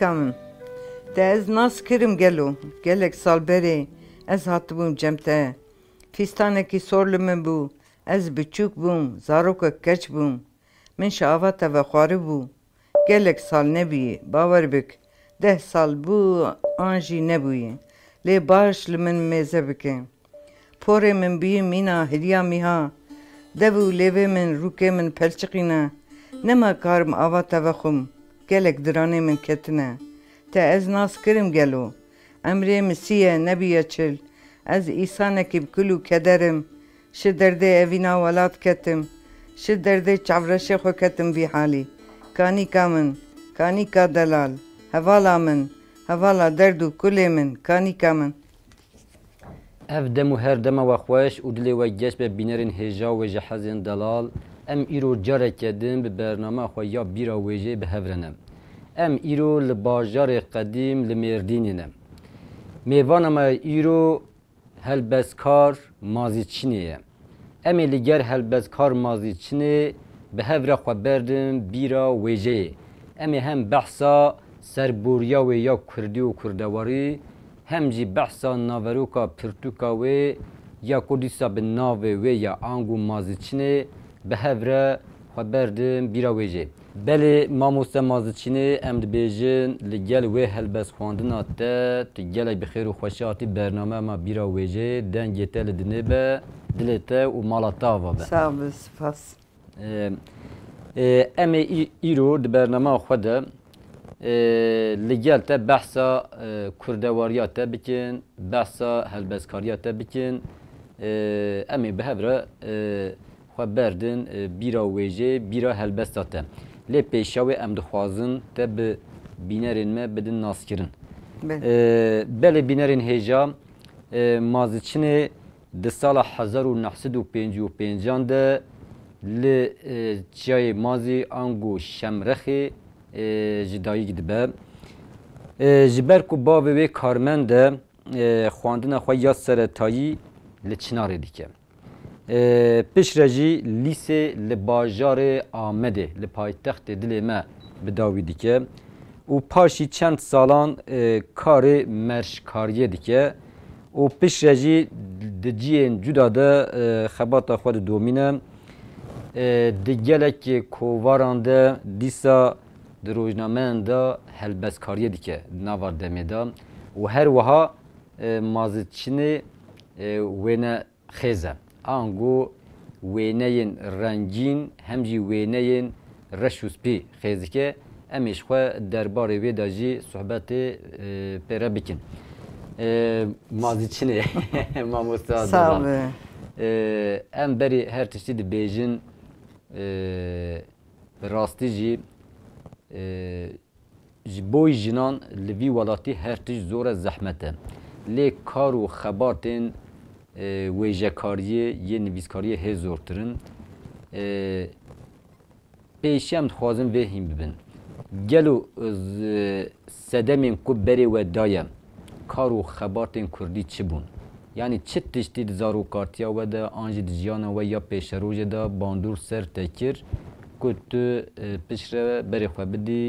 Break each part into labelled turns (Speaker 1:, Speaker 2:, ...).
Speaker 1: کمم از ناس کرم گلو گلک سال بره از هاتبوم جمته فیستانکی سور من بو از بچوک بوم زاروک کچ بوم من شعافتا و خواره بو گلک سال نبیه باور بک ده سال بو آنجی نبویه لی باش لمن میزه بکه پوره من بیه مینا هلیا میها دو لیوه من روکه من پلچقینا نما کارم آواتا و خوم gelek diranê min ketine. Te ez nas kirim gelo. Emrê misiye nebiye çil. Ez îsanekî bi kul û kederim. Şi derdê evîna welat ketim. Şi derdê çavreşê xwe ketim vî halî. Kanîka min, kanîka delal, hevala min, hevala derd û kulê min, kanîka min.
Speaker 2: Ev dem û her dema we xweş û dilê we geş be bînerên hêja wê ji hezên delal, em îro carekê din bi bername xwe ya bîra wêjê bihevrenem. ام ایرو لباجار قدیم لمردینینم میوانم ایرو هلبزکار مازیچینیه ام لگر هلبزکار مازیچینی به هفر خو بردم بیرا ویجه ام هم بحثا سربوریا و یا کردی و کردواری هم جی بحثا ناوروکا پرتوکا و یا کردیسا به ناوه و یا آنگو مازیچینی به هفر خو بردم بیرا ویجه بلی بله ماموستا چینی ام بیژن لگل و هلبس خواندنا تا تگل بخیر و خوشی آتی برنامه ما بیرا ویجه دن تل دنه به دلتا و مالاتا و به سام سپاس ام ایرو دی برنامه خود لگل تا بحثا کردواریا تا بکن بحثا کاریا تا بکن امی به هبره خو بردن بیرا ویجه بیرا هلبستا تا لê pêşawê em dixwazin te bi bînerên me bidin naskirin. Belê bînerên hêja e, maziçinê di sala hezar û nehsid û pêncî û pêncan de li çiyayê e, mazî ango şemrexê e, ji dayîk dibe. Ji ber ku bavê wê karmen de xwandina xwe ya seretayî li Çinarê dike. پیشرجی لیسه لباجار آمده لپایتخت دل ما بداوی دیکه او پاشی چند سالان کار مرشکاریه دیکه او پیشرجی دجین جدا ده خبات خود دومینه دی گلک کوواران ده دیسا دروجنامه ده هلبسکاریه دیکه نوار دمیده و هر وها مازچینی ونه خیزه ango wêneyên rengîn hem jî wêneyên reş û spî xêzike em êşxwe derbarê wê de jî sohbetê pêre bikin. Mazî çinê mamosta Em berê her tiştî dibêjin rastî jî ji boî jinan li vî welatî her tişt zora zehmet e. Lê kar û xebatên ویژه کاری یه نویسکاری هی زورترن پیشم خوازم وهم ببین گلو سدمین کو بری و دایم کارو خباتین کردی چی بون یعنی چه تشتی زارو کارتیا و ده آنجی جیان و یا پیش روژ ده باندور سر تکر که تو پیش رو بری خواه بدی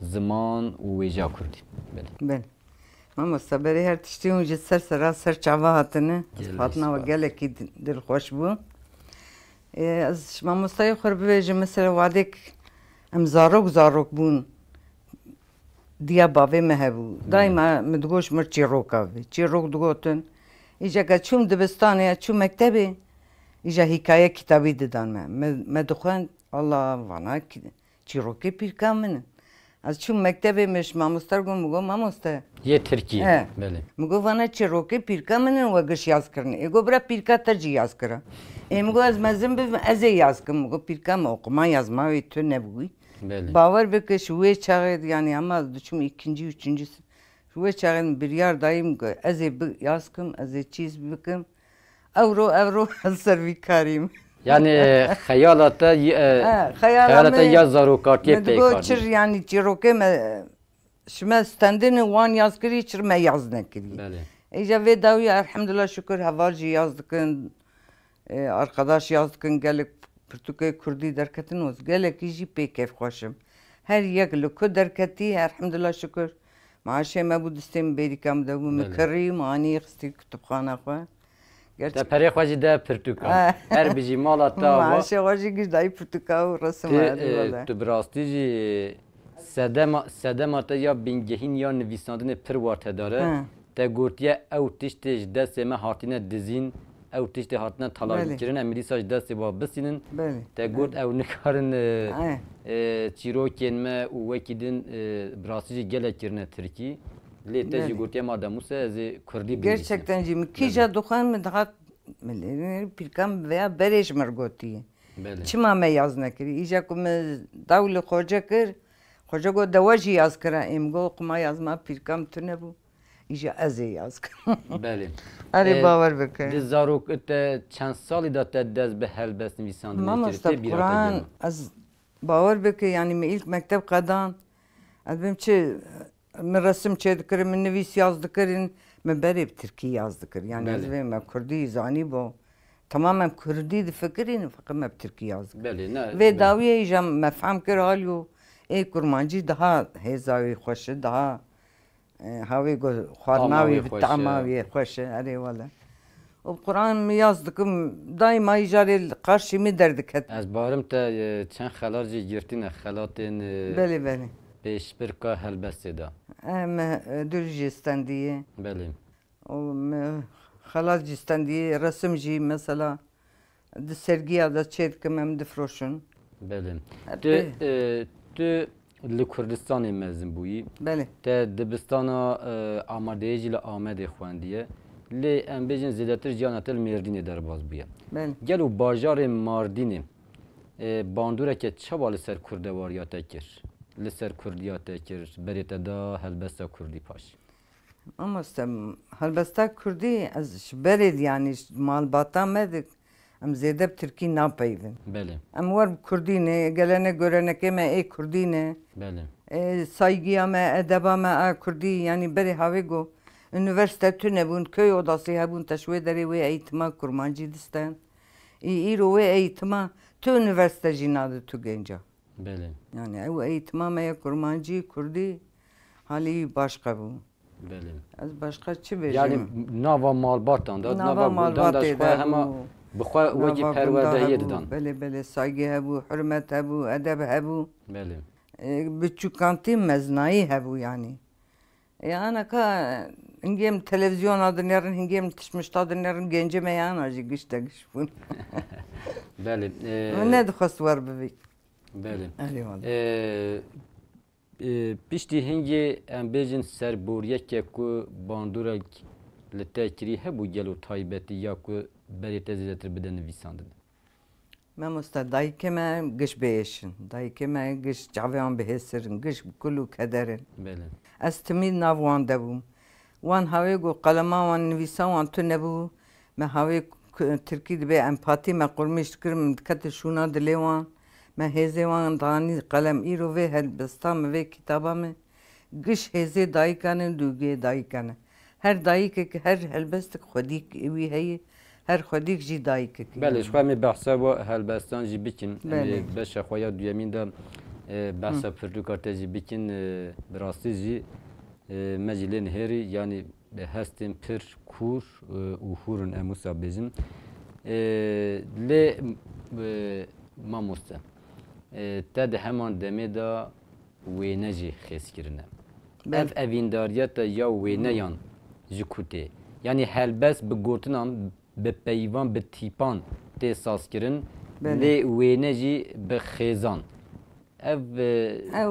Speaker 2: زمان و ویجا کردی بله.
Speaker 1: بله. اما صبری هر تشتی اونجا سر سرا سر چاوا هاتنه فاطمه و گلکی دل خوش بو از ما مستای خور بویجه مثلا وادک ام زاروک زاروک بون دیا باوی مهبو دایما مدگوش مر چی روکا بی چی روک دگوتن ایجا که چوم دبستانه یا چوم مکتبه ایجا حکایه کتابی ددان من مدخوان الله وانا چی روکی پیر کامنه از چون مکتب مش ماموستر گو مگو ماموسته
Speaker 2: یه ترکیه بله
Speaker 1: مگو وانا چروکی پیرکا منن وگش یاز کرن ایگو برا پیرکا تا جی یاز کرن ای مگو از مزن بیم از یاز کن مگو پیرکا ما okuma yazma tu ne bu? Bavar bekleş uye çağır yani ama düşüm ikinci üçüncüsü. Uye çağır bir yar dayım az yazkım az çiz bikim. Avro avro hazır bir karim. یعنی
Speaker 2: خیالات خیالات یا زاروکاتی پیکار چر
Speaker 1: یعنی چیروکه ما شما استندن وان یاز کری چر ما یاز نکری بله. ایجا وی داوی الحمدلله شکر هواجی جی یاز دکن ارقداش یاز دکن گلک پرتوکه کردی درکتن وز گلک جی پیکف خوشم هر یک لکو درکتی الحمدلله شکر معاشه ما بود استم بیری کم دو بله. مکری معانی خستی کتبخانه خواه Gerçi... Ah. E te
Speaker 2: pere xwajî de pirtûka. Her eh, bijî mala ta wa. Maşe
Speaker 1: xwajî giş dayî pirtûka û resma.
Speaker 2: Tu bi rastî jî sedema sedema te ya bingehîn ya nivîsandinê pir war te dare. Te gotiye ew tiştê ji destê me hatine dizîn ew tiştê hatine talakkirin em milîsa ji destê wan bisînin. Te got ew nikarin çîrokên me û wekî din bi rastî jî gelek kirine tirkî. لی تجی بله. گوتی ما دموسه از کردی بیشتر.
Speaker 1: گرچه جیم کیجا بله. دخان می دهد ملیر پیکام و یا برش مرگوتی. بله. چی ما می یاز نکری؟ ایجا داول خوچا کر خوچا دواجی قما یاز ما پیکام تو نبو. ایجا از
Speaker 2: بله. باور بکن. دزارو کت چند سالی داد تدز به هل بس نویسند.
Speaker 1: از باور بکن یعنی می مکتب قدان. از بیم چه من resim çedikirin, min nivîs yazdikirin. Min berê bi Tirkî yazdikirin. Yani hizvê me Kurdî zanî bû. Tamamen Kurdî difikirîn fakat me bi Tirkî yazdikirin. Vê dawiyê jî mefhem kir alû ê kurmancî daha hêzawî xweş e daha havê got xwarnavê bi tamavê xweş e erê wala. û Quran mi yaz dikim daima îjarê qarşî min derdiket. Ez barim te çend xelar
Speaker 2: jî girtîne xelatên Belê belê. Pêşbirka helbestê e, de.
Speaker 1: Em Belim. O, stendiyê. Belê. Xelat jî stendiyê, resim jî mesela di sergiya de çê dikim em difroşin.
Speaker 2: Belê. Tu li Kurdistanê bu iyi. Belê. Te dibistana Amadeyê jî ile Amedê xwendiye. Lê em bêjin zêdetir ciyana te li Mêrdînê derbas bûye. Belê. Gel û bajarê Mardînê bandûreke çawa li ser kurdewariya ya e, kir? لسر کردیا تکر برت دا هلبستا کردی پاش
Speaker 1: اما سم هلبستا کردی از برد یعنی مال باتا مدک ام زیده ترکی ناپیون بله ام ور کردینه گلنه گرنه که ما ای کردینه بله saygıya mı, edeba mı, kurdi yani beri havego. Üniversite tüne bun, köy odası ha bun teşvederi ve eğitime kurmancı disten. İro ve eğitime tü üniversite cinadı tü genca. بله یعنی او ایتمام کرمانجی کردی حالی باشقه بود بله از باشقه چی بجیم؟ یعنی ناوا مالباتان داد ناوا مالباتی داد همه بخوا وجه پروردهیه دادن بله بله ساگی هبو حرمت هبو ادب هبو بله بچوکانتی مزنایی هبو یعنی yani ka ingem televizyon adınların ingem tişmiş adınların gence meyan acı gış da gış bun.
Speaker 2: Beli. Ne de
Speaker 1: var bebek. بله
Speaker 2: پشتی هنگی ام بیجن سر بوریه که کو باندورک لتاکری هبو گلو تایبتی یا کو بری تزیدتر بدن ویساندن
Speaker 1: من مستد دایکه من گش بیشن دایکه من گش جعوان بهسرن گش کلو کدرن بله از تمید ناوان دبوم وان هاوی گو قلما وان نویسا وان تو نبو من هاوی ترکی دبی امپاتی من قرمش کرم دکت شونا دلی وان Me hêzê wan danî qalemîro vê helbista mi vê kitaba me giş hêzê dayîkan in dûgê dayîkan e. Her dayîkek her helbestik xwedîk wî heye her xwedîk jî dayîkek. Belê ji xwe
Speaker 2: me behsa û helbestan jî bikin beşa xweya duyemîn de behsa pirtûka te jî bikin bi rastî jî me jî lên herî yanî hestên pir kûr û hûrûn em wisa bêjim lê mamoste. تا ده همان دمه دا وینه جی خیس کرنه بله. اف اوینداریت یا وینه یان جکوته یعنی هلبس به گوتنان به پیوان به تیپان تی ساس کرن لی بله. وینه جی به خیزان اف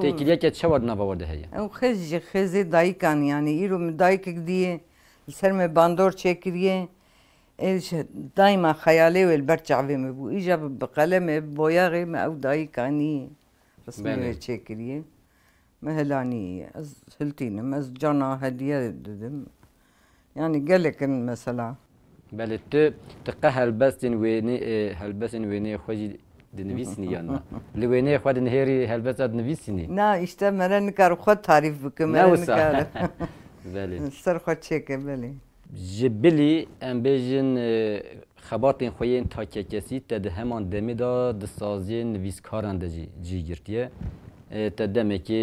Speaker 2: تکیلیه که چه وارد نباورده هیه
Speaker 1: او خیز جی خیزی دایکان یعنی ایرو دایک دیه سرم باندور چه کریه؟ ايش دايما خيالي والبرجع بمي بو اجا بقلمي بوياغي ما او دايكاني رسمي ويتشكري مهلاني از هلتين مز جانا هدية ددم يعني قالك مثلا
Speaker 2: بل تو تقه هلبستن ويني هلبستن ويني خوجي دنيسني انا لويني لونه خود نهری هلبت لا نویسنی
Speaker 1: نه اشته مرن کار خود تعریف بکنم وسا سر خود چکه
Speaker 2: جبلی ام بیجن خباتین خوین تا که کسی تا ده همان دمی دا دستازین ویسکاران دا جی, جی گرتیه تا دمی که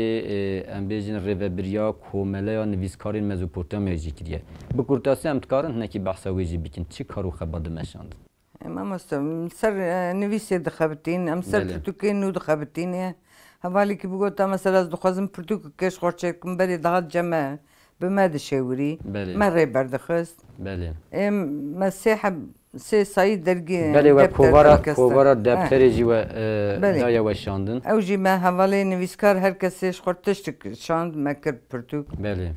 Speaker 2: ام بیجن ریوبریا کومله یا نویسکارین مزوپورتامیا جی کریه بکورتاسی هم تکارن هنکی بحثا ویجی بکن چی کارو خبات دمشاند؟
Speaker 1: ما مستم سر نویسی دخبتین ام سر پرتوکین نو دخبتینه هوالی که بگو تا مثلا از دخوازم پرتوک کش خورچه کم بری دهات جمعه به ما دشاوري بلي ما ري بردخست بلي ام مساحه سي سعيد درجي بلي وكوبارا كوبارا دفتر جي و دايا وشاندن او جي ما حوالي نويسكار هر كسي شخرتشتك شاند مكر برتوك بلي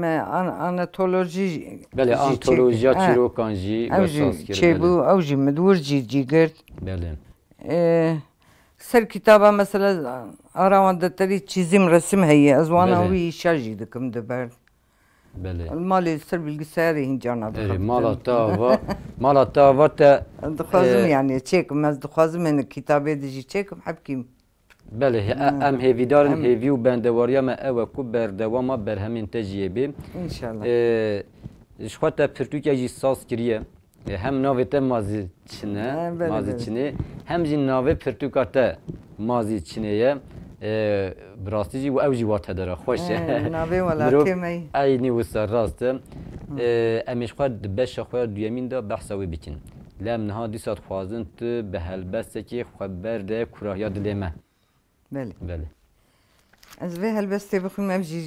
Speaker 1: ما ان اناتولوجي بلي انتولوجيا تشيروكان جي وساس كير بلي بو او جي مدور جي جي گرت بلي سر كتابة مثلا أراوان دتري تشيزيم رسم هي أزوانا وي شاجي دكم دبرت بله مال سر بالجسار هنا جانا ايه مالتا و
Speaker 2: مالتا تا
Speaker 1: دخوازم یعنی یعنی تشیک دخوازم این كتابي ديجي تشيك حبكي
Speaker 2: بله ام هي فيدارن هي فيو بندواريا ما او كوبر دواما برهم انتجي بي ان شاء الله ايه شوتا فرتوكي ساس هم ناوي تا مازي تشنه مازي هم زین ناوی فرتوکا تا مازی تشنه براستی جی و او جی وات هدره خوشه ناوی ولاتی می اینی و سر راستم امیش خود بشه خود دویمین دا بحثوی بکن لام نها دی سات خوازن تو به هلبسته که خبر ده کراهیا دلیمه بله بله
Speaker 1: از به هلبسته بخویم ام جی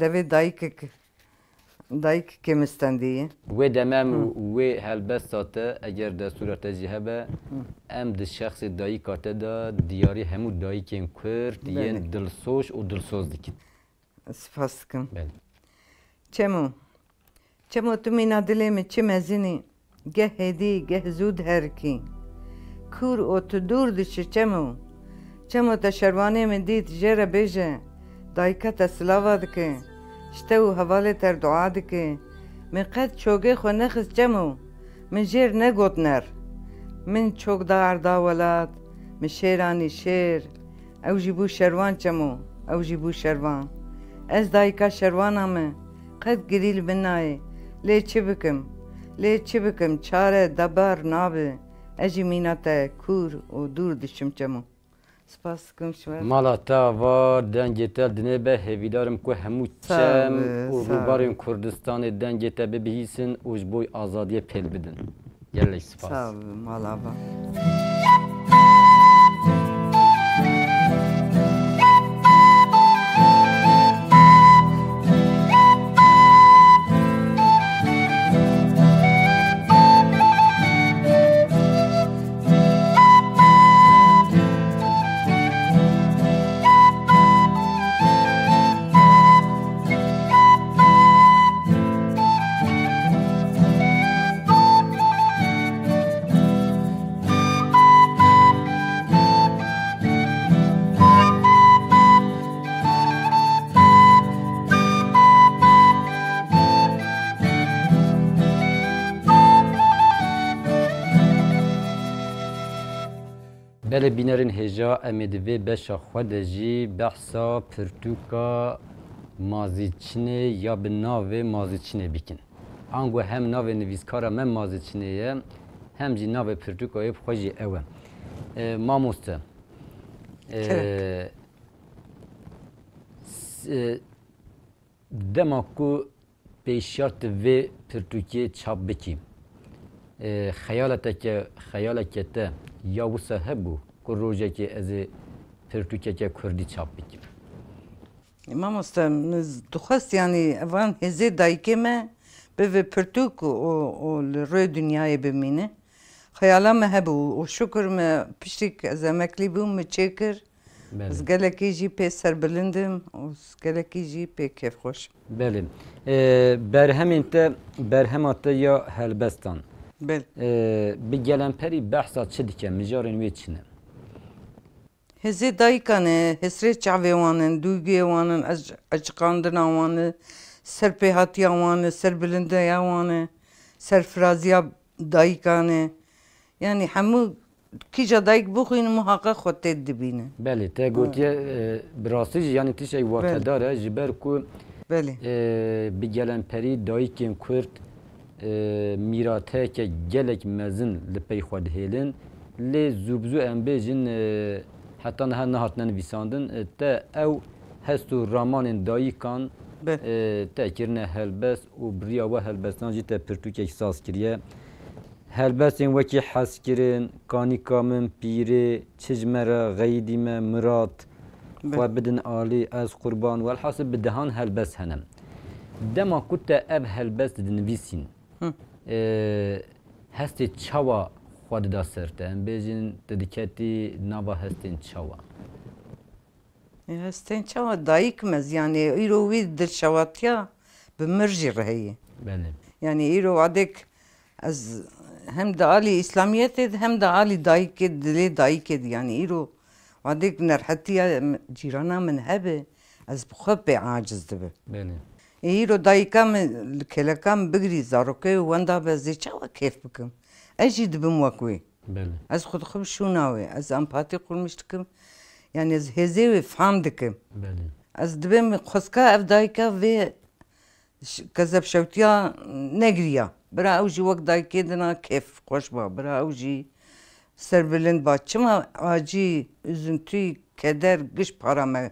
Speaker 1: دوی دایکک دايك كم استندية
Speaker 2: ودمام وهالبساطة اگر دا صورت جهبة ام دا شخص دايك كاتا دا دياري همو دايكين كر دين دلسوش و دلسوز دكين
Speaker 1: سفاسكم بله چمو چمو تو مینا دلی می چه مزینی گه هدی گه زود هرکی کور او تو دور دیشه چمو چمو تا شروانه می دید جره بیجه دایکه تا سلاوه شته و hevalê terdu'a dike min qet çokê xwe nexiscem û min jêr negotner min çokdar da welat min şêranî şêr ew jî bû şervan çem û ew jî bû şervan ez dayika şervana me qet girî li min nayê lê çi bikim lê çi bikim çare deber nabe ez jî mîna te kûr û dûr dişim çem û سپاس کم شما
Speaker 2: مالا تا و دنگ تل دنه به هیویدارم که همو چم و روباریم کردستان دنگ تل ببیسن و جبوی آزادی پیل بدن گلش سپاس
Speaker 1: سلام مالا با
Speaker 2: بینرین هجا ام دی وی بشا خود جی بحثا پرتوکا مازیچنه یا به ناو مازیچنه بیکن آنگو هم ناو نویسکارا من مازیچنه یه هم جی ناو پرتوکا یه خوشی اوه ما موسته دما کو پیشات و پرتوکی چاپ بکیم خیالت که خیالت که یا وسه هبو kurruceki ezi Türkçe Kürdi çapik.
Speaker 1: İmam usta duhas yani evan heze daykeme be ve Pürtük o o rö dünyaya be Hayala me hebe o şükür me pişik zemekli bu me çekir. Ez geleki jî pê serbilindim û gelekî jî pê kêfxweş.
Speaker 2: Belê. Ee, Berhemên te berhema te ya helbestan. Bel. Ee, bi
Speaker 1: gelemperî behsa çi dike? Mijarên wê çi ne? Hezê dayîkan e, hesrê çavê wan in, dûgê wan in, ecqandina wan e, ser pêhatiya wan e, ser bilindeya wan e, serfiraziya dayîkan e. Yani hemû kîja dayîk bixwîn muhaqa xwe tê dibîne. Belê te gotiye e, bi rastî jî yanî tişek wakedar e ji ber ku e, bi
Speaker 2: gelemperî dayîkên Kurd e, mîrateke gelek mezin li pey xwe dihêlin lê zûbzû em bêjin حتی نه نه هاتن نویساندن تا او هستو رمان دایی کان تا کرنه هلبس و بریا و هلبس نجی تا پرتوکه احساس کریه هلبس این وکی حس کرن کانی کامن پیره چجمره غیدیم مرات و بدن عالی از قربان و الحاصل بدهان هلبس هنم دما کتا اب هلبست دنویسین هستی چوا خود دا سرته ام بیجین د نوا هستین چوا
Speaker 1: هستین چوا دایک مز یعنی ایرو وی دل شواتیا بمرجي رهي بله یعنی ایرو عدك از هم دالي اسلاميتد هم دالي دايكد دلي دايكد یعنی ایرو وعدك نرحتيا جيرانا من هبه از بخبي عاجز دبه بله ايرو دايكا من الكلكام بغري زاروكي واندا بزي چاوا كيف بكم ئەژی دبم وەکوێ ئەس خود خم شووناوێ ئەس ئەم پاتی قورمش دکم یان ez hêzê wê fam dikim Ez dibe min xska ev dayika vê kezepşewtiya negiriya Bira ew jî wek daykê dina kef xweş ba Bira ew jî serbilind ba çima acî üzüntüyî keder giş para me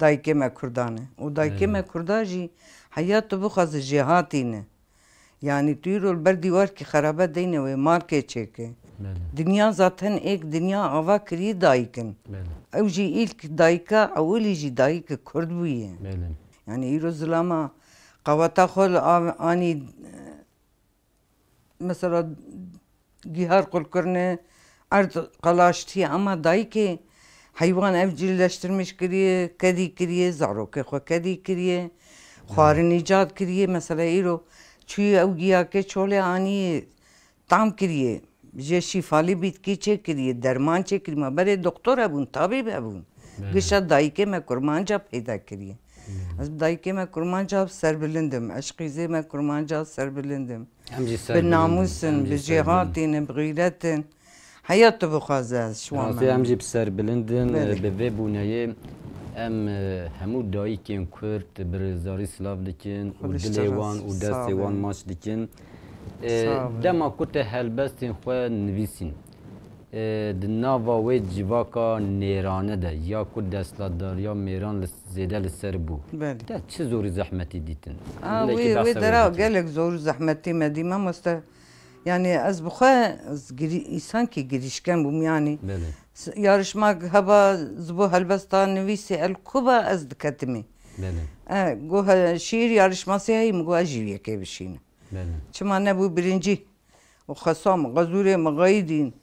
Speaker 1: daykê me Kurdan e û daykê me Kurda jî heya tu bixwaze jêhatîne Yani diyor ber divar ki xerabe deynewê markê çêke. Dünya zaten ek dünya ava kiriye dayıkın. Ev jî ilk dayika evlî jî dayıkı Kurd bûye. Yani îro zilama qawata xwe li anî mesela gihar qul kirine erd qalaştiye ama dayikê heywan ev cilleştirmiş kiriye, kedî kiriye, zarokê xwe kedî kiriye, xwarinî cad kiriye mesela îro چوی او که چوله آنی تام کریه جه شیفالی بیت کی چه کریه درمان چه کریه ما برای دکتر ابون تابی ابون بله. گشا دایکه کرمان جا پیدا کریه از دایکه کرمان جا سر بلندم عشقیزه کرمان جا سر بلندم به ناموسن به جهاتین به غیرتن حیات تو بخواز؟ از شما من هم جیب
Speaker 2: سر بلندن بله. به وی بونایه ام همو دایکین کرد برزاری سلاف دکن و دلیوان و دستیوان ماش دکن دما کت هلبستین خواه نویسین د ناوا وی نیرانه ده یا کو دستلاداریا میران زیده لسر بو بله. چه زور زحمتی دیتن آه وی وی
Speaker 1: گلک زور زحمتی مدیمه مست Yani az bu giri, insan ki girişken bum yani. Bene. Yarışmak haba zbu helbesta nevisi el kuba az dikkatimi. Bene. E, goha şiir yarışması yayım goha jiviyeke bişine. Bene. Çıma ne bu birinci. O khasam gazure magaydin.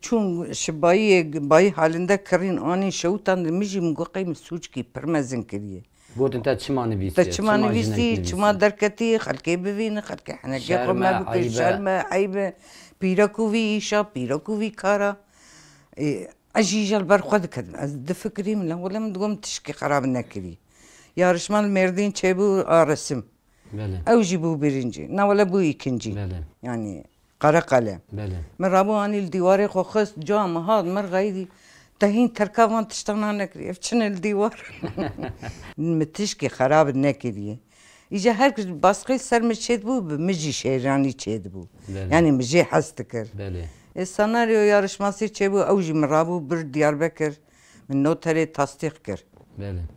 Speaker 1: Çun şibayi bayi halinde kırın ani şavutan da mijim goqayım suç ki permezin kiriye. بوتن تا چما نویسی تا چما نویسی چما درکتی خلکی ببینه خلکی حنکی خمه بکن شرمه عیبه پیرا کووی ایشا پیرا کووی کارا اجيجا البر خد كدم ده فكري من ولا من تقوم تشكي خراب نكري يا رشمان الميردين تشيبو رسم او جيبو برنجي نا ولا بو يكنجي يعني قرقله من رابو اني الديواري خو خست جام هاد مر غيدي دهين تركاوان تشتغنا نكري افشن الديوار متشكي خراب نكري İyice her baskı sermiş şey bu, mıcı şehrani şey bu. Yani mıcı hastıkır. E, senaryo yarışması şey bu, avcı mırabu bir Diyarbakır, min notere tasdik kır.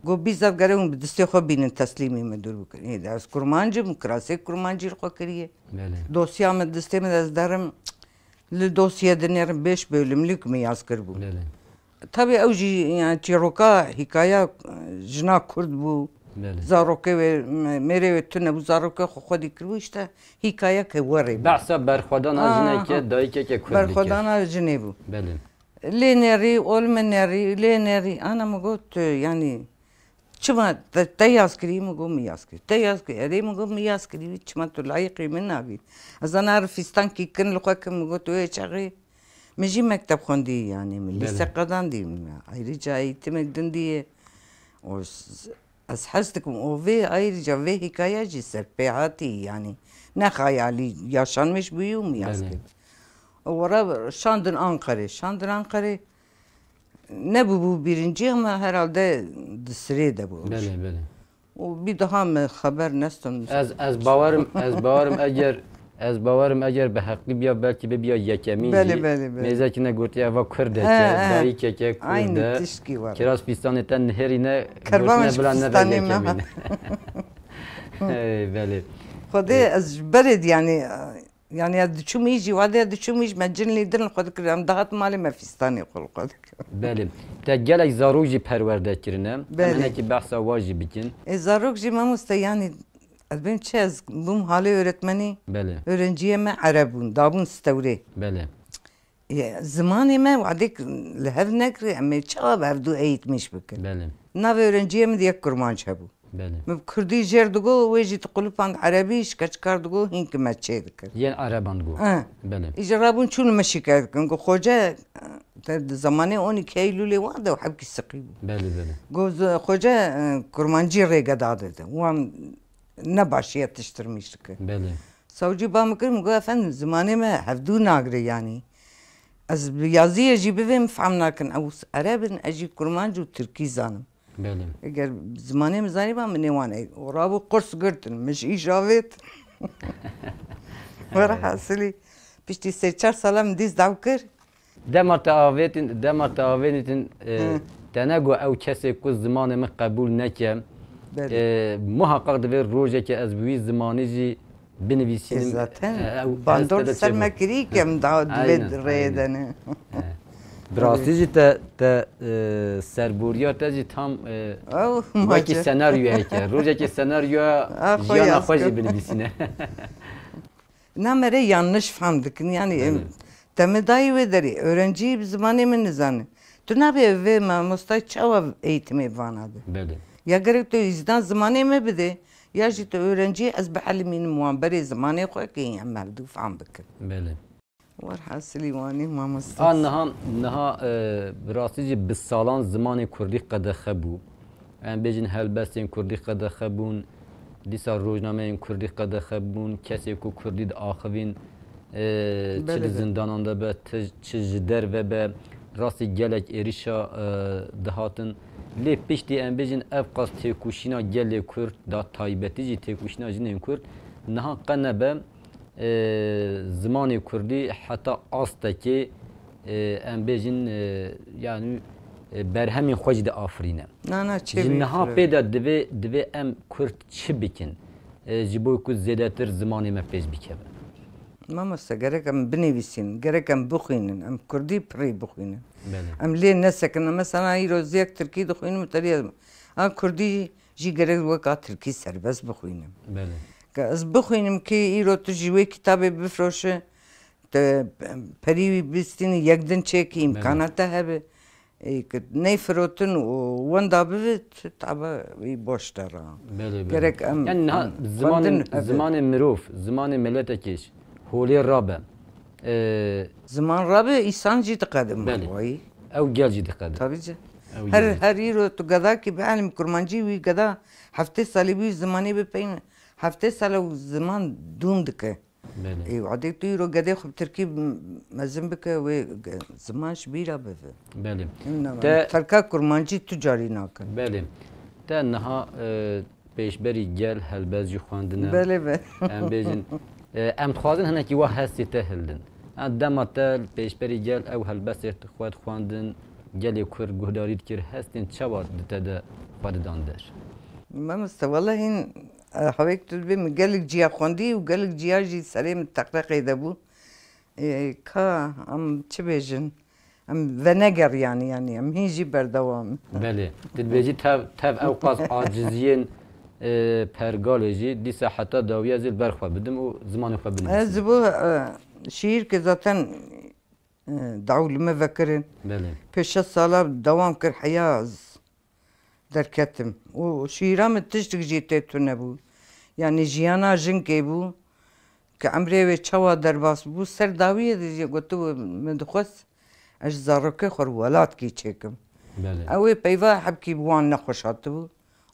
Speaker 1: Go bizav gare un bidiste xo binin teslimi me dur bukin. Ez kurmancı mı krasi kurmancı xo kiriye. Dosya mı diste mi ez derim li dosya dinlerim 5 bölümlük mü yazkır bu. Bele. تابێ ئەو چێڕۆکە یعنی هیکایە ژنا کورد بوو بله. زارۆکە مێرەوێت تو نەبوو که خۆخۆدی کردوشتە هیکایە کە وەڕێ باسە که ژنێکە دایکێکە بەرخۆدانە ژنێ بوو لێ نێری ئۆلمە نێری لێ نێری ئانە مگوت ینی چما تیاز کردی مگو میاز کرد تیاز کرد اری مگو میاز کردی چما تو لایقی من نابید از آن عرفستان کی کن لخوا که مگو تو چغی Meci mektep kondu yani milli Bele. sekadan diyeyim ya. Ayrıca eğitim edin diye. O az hastıkım o ve ayrıca ve hikayeci serpehati yani. Ne hayali yaşanmış büyüğüm yazdım. Orada Şandın Ankara. Şandın Ankara ne bu bu birinci ama herhalde dısri de bu. Bele bele. O bir daha mı haber neston? Az az bavarım az bavarım eğer
Speaker 2: از باورم اگر به حقی بیا بلکه به بیا یکمی بله بله بله میزه که نگوتی اوا کرده که داری که که کرده کراس پیستانه تن نهری نه کربامش پیستانه ما بله
Speaker 1: خود از برد یعنی یعنی از دچوم ایجی وهذا هذا دچوم ميجي ما تجني خود. خودك ام ضغط مالي ما في ستاني قول خودك بله تجلك پرورده
Speaker 2: کرنم بله که بحث واجی بکن
Speaker 1: زاروجی ما مست یعنی از بین چه از بوم حاله öğretmeni بله öğrenciye me Arabun dabun ستوره بله زمانی ما وعدک لهف نکری اما چه به دو ایت مش بکن بله نو öğrenciye من یک کرمانچ هبو بله مب کردی جر دگو ویجی تقول پانگ عربیش کج کار دگو هنگ که مچه دکر یه عربان گو بله ایجرابون چون مشی کرد کن گو خوجا زمانه اونی که ایلو لیواده و حبکی سقیبو بله بله گو خوجا کرمانجی ریگه داده ده وام ne başı yetiştirmiştik. Bəli. Savcı bana kırm, go efendim zamaneme hevdu nagri yani. Ez yazıya jibi ve mfam nakin. Ev Arabin eji kurmancı Türkî zanım. Bəli. Eğer zamaneme zanı bana ne wan ey. Orabu kurs girtin, miş ijavet. Vara hasili. Pişti se çar salam diz davkır. Dema teavetin, dema teavenitin. E, tene go ev
Speaker 2: kesek ku zamaneme kabul nekem. Ee, muhakkak dibe ki ez bu zamanı jî binivîsînim. E, zaten ee, e, bandor ser me
Speaker 1: kirîkem da dibe rê dene. Bi rastî
Speaker 2: te te e, serboriya te jî tam wekî senaryo heke. Rojekê ki senaryo xwe jî
Speaker 1: binivîsîne. Namere yanlış fan Yani yani temedayı ve deri öğrenciyi zamanı mı nizanı. Tu nabe ve ma mustay çava eğitimi vanadı. Böyle. یا gerek tu izdan zimanê me bide ya jî tu öğrenciye ez bielîmînim wan berê zimanê xwe ke yên em fam bikin. Belê. Warhasilî wanî mamoste. A niha
Speaker 2: niha birastî jî bi salan zimanê Kurdî qedexe bû. Em bêjin helbestên Kurdî qedexe bûn, dîsa rojnameyên Kurdî qedexe bûn, kesê ku Kurdî de axivîn çi li zindanan de be, çi ji derve be, راستی گلک ایریشا دهاتن لی پشتی ام بجن اف قاس تکوشینا گل کرد دا تایبتی جی تکوشینا جنین کرد نها قنبه زمان کردی حتی آستکی ام بجن یعنی برهمین خوش ده آفرینه
Speaker 1: نه نه چی بیفره جنها پیدا
Speaker 2: دوی دوی ام کرد چی بکن جبوی که زیدتر زمانی ما پیش بکن
Speaker 1: ما مست گرکم بنویسین گرکم بخوینن ام کردی پری بخوینن Em ne sekine mesela îro ziyek Tirkî dixwînim teriyê Em Kurdî jî gerek weka Tirkî serbest bixwînim. Ez bixwînim ki îro tu ji wê kitabê bifroşe te perî wî bistînî yekdin çêkî imkana te hebe ney firotin û wenda bivit taba wî boş te ra. Gerek em zimanê
Speaker 2: mirov, zimanê meletekêş holê rabe. زمان
Speaker 1: رابه انسان جی قدم بله او گل جی قدم طبیعی هر هر رو تو گدا که به علم کرمانجی وی گدا هفته سالی بی زمانی بپین هفته سال و زمان دوم دکه بله ای عادی توی رو گدا خوب ترکی مزم و زمانش بیرا بفه بله تا ترکا کرمانجی تجاری نکن
Speaker 2: بله تا نها پیشبری گل هلبزی خواندنه بله بله ام ام خوازن هنه کی و هستی ته هلدن دما ته پیشبری گل او هلبست خود خواندن گلی کور گهدارید کر هستین چوا دته ده خود داندر
Speaker 1: من والله این حویک تو بیم گلک جیا خواندی و گلک جیا جی سریم تقرقی ده بو که ام چه بیجن ام و نگر یعنی یعنی ام هیجی بردوام بله دید بیجی تف, تف او قاس عاجزین
Speaker 2: pergaleci disa hatta daviye zil berxwe bidim û zimanê xwe binim. Ez
Speaker 1: ji bo şiirkê zaten dawlime vekirin. Pêş şe sala dewam kir heya derketim û şîra min tiştik jî tê tune bû. Yani jiyana jinkê bû ki emrê wê çawa derbas bû ser dawiyê dijî gotû min dixwest ez ji zarokê xwar welat kî çêkim. Ew ê peyva hebkî wan nexweşatibû.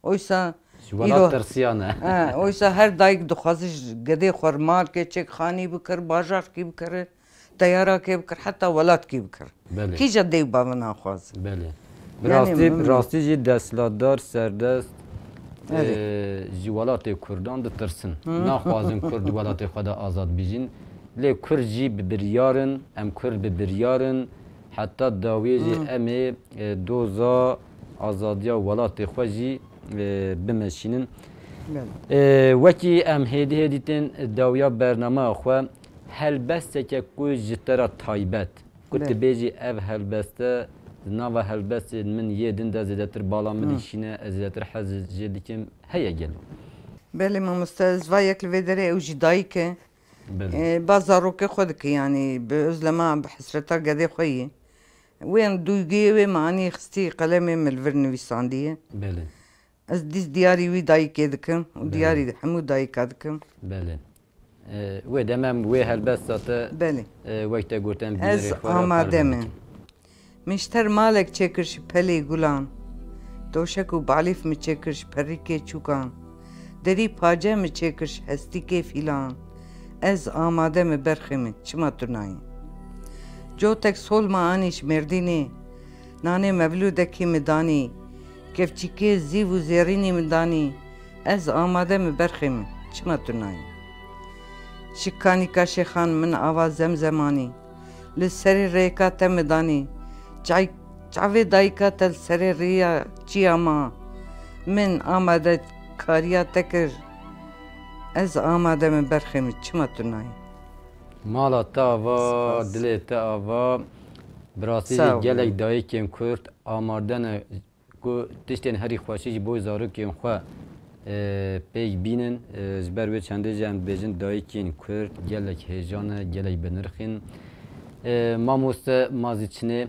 Speaker 1: Oysa جوانا ترسیانه اویسا هر دایک دخوازش گده خور مارکه چک خانی بکر باجار کی بکر تیارا کی بکر حتی ولات کی بکر بله کی جده با من آخواز بله راستی راستی
Speaker 2: جی دستلادار سردست جی ولات کردان ده ترسن نخوازن کرد ولات خدا آزاد بیجین لی کرد جی ببریارن ام کرد ببریارن حتی داویجی امی دوزا آزادیا ولات خوازی بمشینن اه، وکی ام هیدی هیدی تین داویا برنامه آخوا هلبسته که کوی جتر تایبت کت بیجی او هلبسته نوا هلبست من یه دن دا زیدتر بالا اه. من زیدتر حزی جدی کم هيا گلو
Speaker 1: بله ما مستاز و یک لویدره او جدایی که اه، بازارو که خود که یعنی خويا وين بحسرتا گده خویی وین دویگی وی معنی خستی قلم Ez diyarî wî dayikê dikim û diyarî hemû dayika dikim.
Speaker 2: Belê. Wê demem wê helbesta te Belê. Wek te gotin Ez amade me.
Speaker 1: Mişter malek çekir pelê gulan. Doşek û balîf mi çekir ji çûkan. Derî pace mi çekir ji hestîkê fîlan. Ez amade me berxê me çima tunayê. Cotek solma anî ji merdînê. Nanê danî. Kevçike zîv û zêrînê min danî. Ez amade mi berxê min. Çima tu nayî? Ji kanîka şêxan min ava zemzemanî. Li serê rêka te mi danî. Çavê dayika te li serê rêya çiya ma. Min amade kariya te kir. Ez amade mi berxê min. Çima tu nayî?
Speaker 2: Mala te ava, dilê te ava, براسیلی گلک دایی کم کرد آماردن کو تشتین هەری خوشیش بۆی زارۆکێن خوا پێی بینن زبەر وێ چەندێژیان بێژن دایکین کورد gelek هێژانە gelek بنرخین مامۆستە مازی چنێ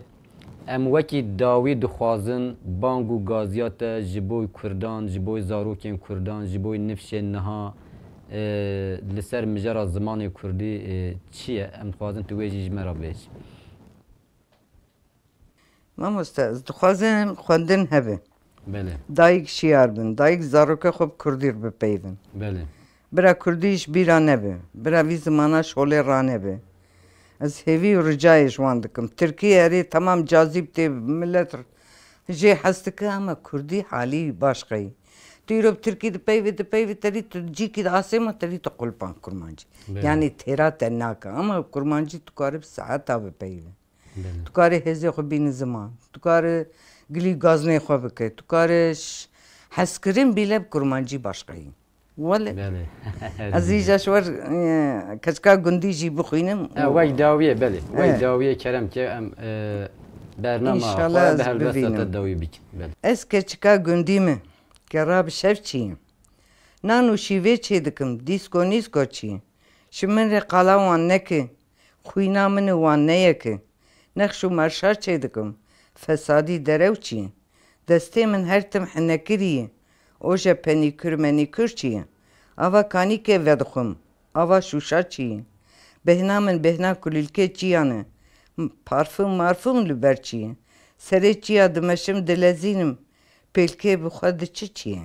Speaker 2: ئەم وەکی داوی دخوازن بانگ و گازیاتە ji بۆی کوردان ji بۆی زارۆکên کوردان ji بۆی نفشێن نەها li ser mijara zimanê Kurdî e, çi ye em dixwazin tu wê jî ji me ra bêj.
Speaker 1: ما از دخوازن خواندن هبه بله دایک شیار بن دایک زاروکه خوب کردیر بپیون بله برا کردیش بیرا نبه برا وی زمانا شوله را نبه از هیوی رجای جوان ترکیه ری تمام جاذب تی ملت جه حستکه که اما کردی حالی باش قی رو ترکی دی پیوی دی پیوی تری تو جی کی د تری تو قلپان کرمانجی بله. یعنی تیرا تناکا اما کرمانجی تو قارب ساعت آبه پیوی بله. تو کار هزی خو خب بین زمان تو کار گلی گازنه خو بکه تو کارش حس کریم بیلب کرمانجی باشقایی ولی از اینجا شوار کچکا گندی جی بخوینم وای داویه بله وای داویه
Speaker 2: کرم که ام برنامه خواه به هر دسته داوی بکن
Speaker 1: از بله. کچکا گندی من که راب شف چیم نانو شیوه چی دکم دیسکو نیسکو چیم شمن ری قلا وان نکه خوینا من وان نیکه نەخش و ماشار چێ دەکەم فەسادی دەرەو چیە دەستێ من هەرتم حنەکریە ئۆژە پەنیکرمەنی کورچیە ئەوا کانیکێ ڤەدخم ئەوا شوشا چیە بهنا من بهنا کولکێ چیانە پارفم مارفم لە بەرچیە سەرێ چیا دمەشم دلەزینم پێلکێ بخوا دچ چیە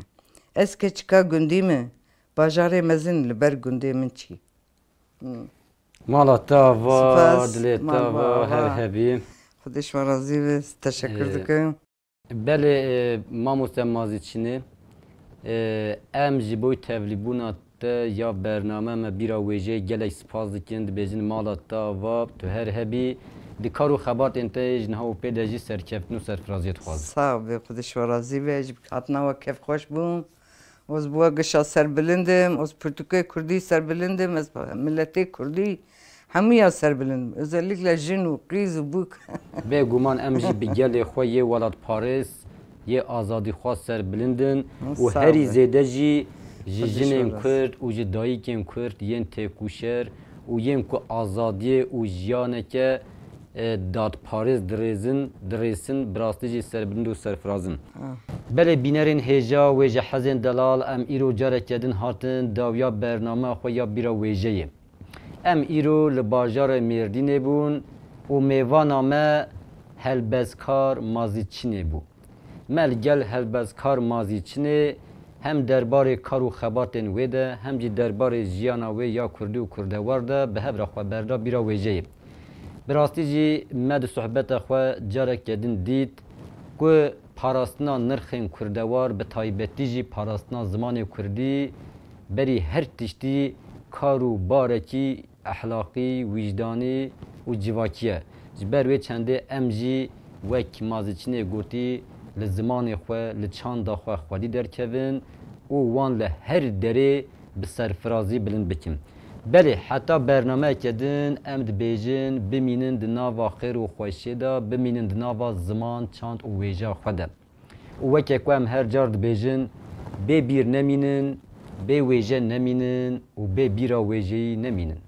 Speaker 1: ئەس کە چکا گوندیمە باژارێ مەزن لەبەر گوندێ من چی؟
Speaker 2: مالا تا و هر هبی
Speaker 1: خودش ما راضی تشکر دکم بله ما
Speaker 2: مستمازی چینه ام جبوی تولیبونات یا برنامه ما بیرا ویجه گلک سپاس دکند بیزین مالا تا و تو هر هبی دکار و خبات انتها و پیدا جی و نو سرفرازیت خواهد
Speaker 1: صاحب خودش و راضی بیج و کف خوش بوم از بوا گشا سر بلندم از پرتوکه کردی سر بلندم از ملتی کردی همه از سر بلند özellikle جن و قیز و بوک به گمان امجی بگل خواهی یه ولاد پاریس یه آزادی
Speaker 2: خواه سر بلندن و هری زیده جی جن کرد و جی دایی کرد یه تکوشر و یه که آزادی و جیانه که داد پاریس دریزن دریزن براستی جی سر بلند و سرفرازن بله بینرین هجا و جحزن دلال ام ایرو کدن هاتن داویا برنامه خویا بیرا ویجه ام ایرو لباجار میردینه بون و میوانا ما هلبزکار مازیچینه بو مل گل هلبزکار مازیچینه هم دربار کار و خباتن ویده هم جی دربار جیانا وی یا کردی و کردوار ده به هبر خواه بردا بیرا ویجه براستی جی مد صحبت خواه جارک یدین دید که پاراستنا نرخین کردوار به تایبتی جی پاراستنا زمان کردی بری هر تشتی کارو بارکی احلاقی وجدانی و جواکیه جبر وی چنده ام جی وک مازچینه گوتی ل زمان خو ل چاند خو خودی درکوین او وان له هر دری به سرفرازی بلند بکم بله حتی برنامه کدن امد بیجن بمینن د ناوا خیر و خوشی دا بمینن د ناوا زمان چاند و ویجا خودم و وکه کوم هر جار بیجن به بیر نمینن به ویژه نمینن و به بیرا ویژهی نمینن